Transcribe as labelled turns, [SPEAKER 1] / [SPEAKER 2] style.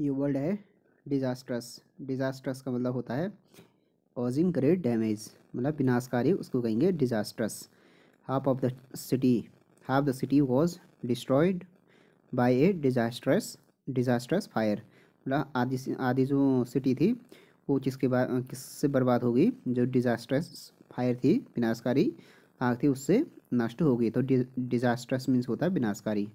[SPEAKER 1] ये वर्ड है disastrous disastrous का मतलब होता है कॉजिंग ग्रेट डैमेज मतलब विनाशकारी उसको कहेंगे disastrous half of the city half the city was destroyed by a disastrous disastrous fire मतलब आधी आधी जो सिटी थी वो किसके बाद किससे बर्बाद होगी जो डिज़ास्ट्रस फायर थी विनाशकारी आग थी उससे नष्ट होगी तो डिज़ास्ट्रस मीन्स होता है विनाशकारी